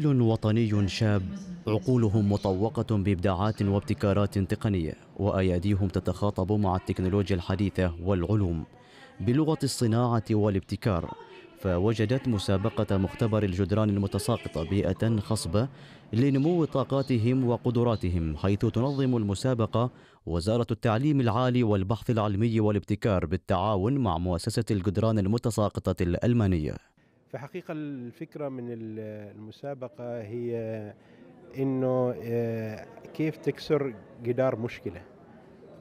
جيل وطني شاب عقولهم مطوقة بإبداعات وابتكارات تقنية وأياديهم تتخاطب مع التكنولوجيا الحديثة والعلوم بلغة الصناعة والابتكار فوجدت مسابقة مختبر الجدران المتساقطة بيئة خصبة لنمو طاقاتهم وقدراتهم حيث تنظم المسابقة وزارة التعليم العالي والبحث العلمي والابتكار بالتعاون مع مؤسسة الجدران المتساقطة الألمانية في حقيقة الفكرة من المسابقة هي انه آه، كيف تكسر جدار مشكله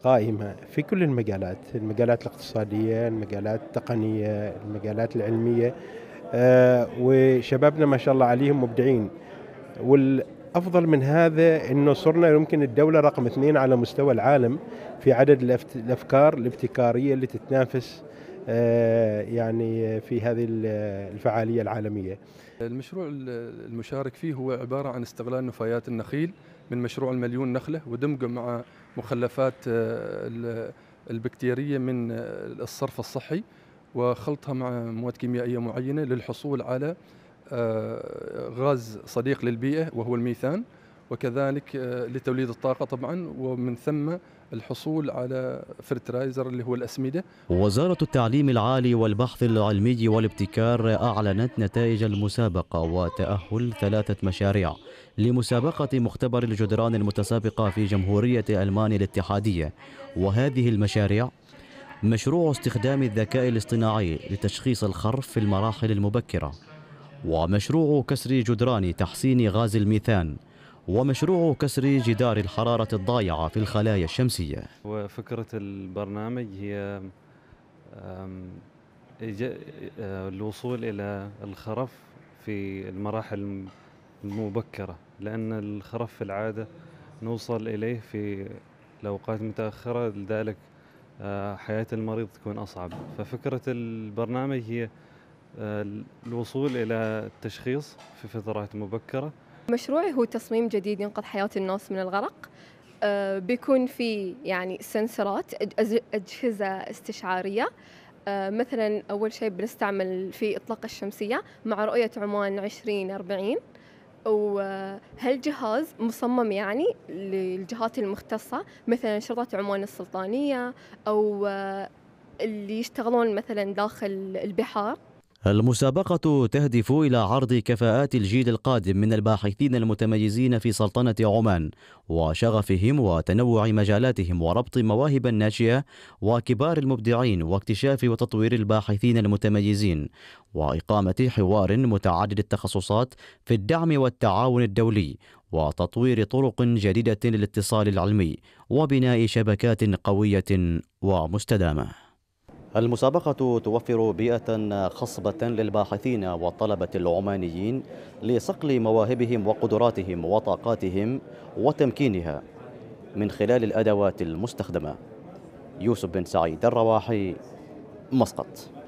قائمه في كل المجالات المجالات الاقتصاديه المجالات التقنيه المجالات العلميه آه، وشبابنا ما شاء الله عليهم مبدعين والافضل من هذا انه صرنا يمكن الدوله رقم اثنين على مستوى العالم في عدد الافكار الابتكاريه اللي تتنافس آه، يعني في هذه الفعالية العالمية المشروع المشارك فيه هو عبارة عن استغلال نفايات النخيل من مشروع المليون نخلة ودمجه مع مخلفات آه، البكتيرية من آه، الصرف الصحي وخلطها مع مواد كيميائية معينة للحصول على غاز صديق للبيئة وهو الميثان وكذلك آه، لتوليد الطاقة طبعا ومن ثم الحصول على فرترايزر اللي هو الأسمدة وزارة التعليم العالي والبحث العلمي والابتكار أعلنت نتائج المسابقة وتأهل ثلاثة مشاريع لمسابقة مختبر الجدران المتسابقة في جمهورية ألمانيا الاتحادية وهذه المشاريع مشروع استخدام الذكاء الاصطناعي لتشخيص الخرف في المراحل المبكرة ومشروع كسر جدران تحسين غاز الميثان ومشروع كسر جدار الحرارة الضايعة في الخلايا الشمسية وفكرة البرنامج هي آه، الوصول إلى الخرف في المراحل المبكرة لأن الخرف في العادة نوصل إليه في الأوقات متأخرة لذلك آه، حياة المريض تكون أصعب ففكرة البرنامج هي آه، الوصول إلى التشخيص في فترات مبكرة مشروعي هو تصميم جديد ينقذ حياة الناس من الغرق آه، بيكون في يعني سنسرات أجهزة استشعارية آه، مثلا أول شيء بنستعمل في إطلاق الشمسية مع رؤية عمان 2040 وهالجهاز مصمم يعني للجهات المختصة مثلا شرطة عمان السلطانية أو آه، اللي يشتغلون مثلا داخل البحار المسابقة تهدف إلى عرض كفاءات الجيل القادم من الباحثين المتميزين في سلطنة عمان وشغفهم وتنوع مجالاتهم وربط مواهب الناشئة وكبار المبدعين واكتشاف وتطوير الباحثين المتميزين وإقامة حوار متعدد التخصصات في الدعم والتعاون الدولي وتطوير طرق جديدة للاتصال العلمي وبناء شبكات قوية ومستدامة المسابقة توفر بيئة خصبة للباحثين والطلبة العمانيين لصقل مواهبهم وقدراتهم وطاقاتهم وتمكينها من خلال الأدوات المستخدمة يوسف بن سعيد الرواحي مسقط